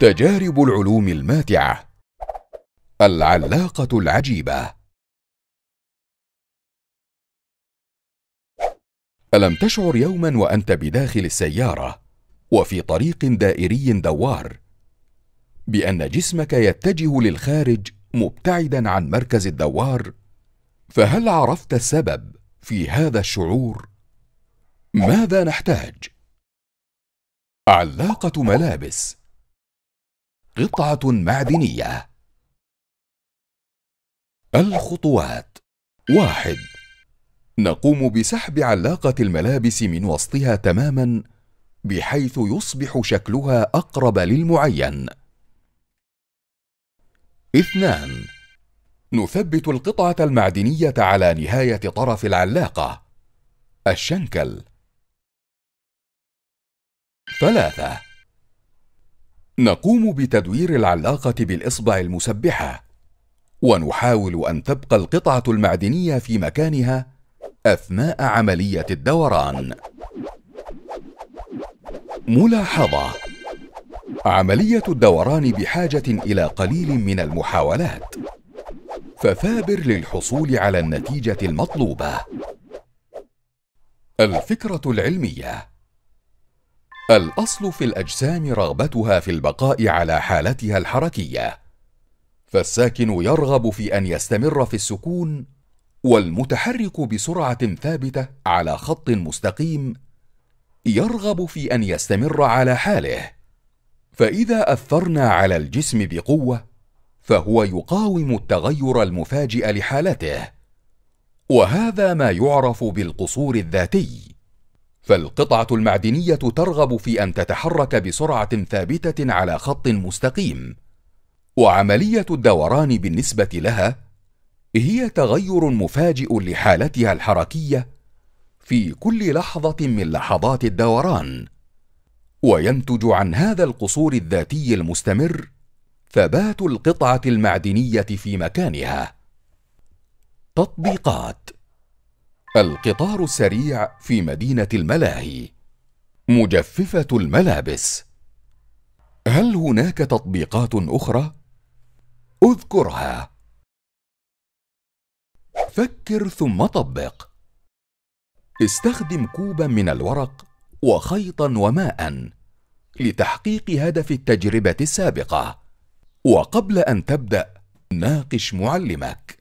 تجارب العلوم الماتعة العلاقة العجيبة ألم تشعر يوما وأنت بداخل السيارة وفي طريق دائري دوار بأن جسمك يتجه للخارج مبتعدا عن مركز الدوار فهل عرفت السبب في هذا الشعور؟ ماذا نحتاج؟ علاقة ملابس قطعة معدنية الخطوات واحد نقوم بسحب علاقة الملابس من وسطها تماما بحيث يصبح شكلها أقرب للمعين اثنان نثبت القطعة المعدنية على نهاية طرف العلاقة الشنكل ثلاثة نقوم بتدوير العلاقة بالإصبع المسبحة ونحاول أن تبقى القطعة المعدنية في مكانها أثناء عملية الدوران ملاحظة عملية الدوران بحاجة إلى قليل من المحاولات فثابر للحصول على النتيجة المطلوبة الفكرة العلمية الاصل في الاجسام رغبتها في البقاء على حالتها الحركيه فالساكن يرغب في ان يستمر في السكون والمتحرك بسرعه ثابته على خط مستقيم يرغب في ان يستمر على حاله فاذا اثرنا على الجسم بقوه فهو يقاوم التغير المفاجئ لحالته وهذا ما يعرف بالقصور الذاتي فالقطعة المعدنية ترغب في أن تتحرك بسرعة ثابتة على خط مستقيم، وعملية الدوران بالنسبة لها هي تغير مفاجئ لحالتها الحركية في كل لحظة من لحظات الدوران، وينتج عن هذا القصور الذاتي المستمر ثبات القطعة المعدنية في مكانها. تطبيقات القطار السريع في مدينة الملاهي مجففة الملابس هل هناك تطبيقات أخرى؟ اذكرها فكر ثم طبق استخدم كوبا من الورق وخيطا وماء لتحقيق هدف التجربة السابقة وقبل أن تبدأ ناقش معلمك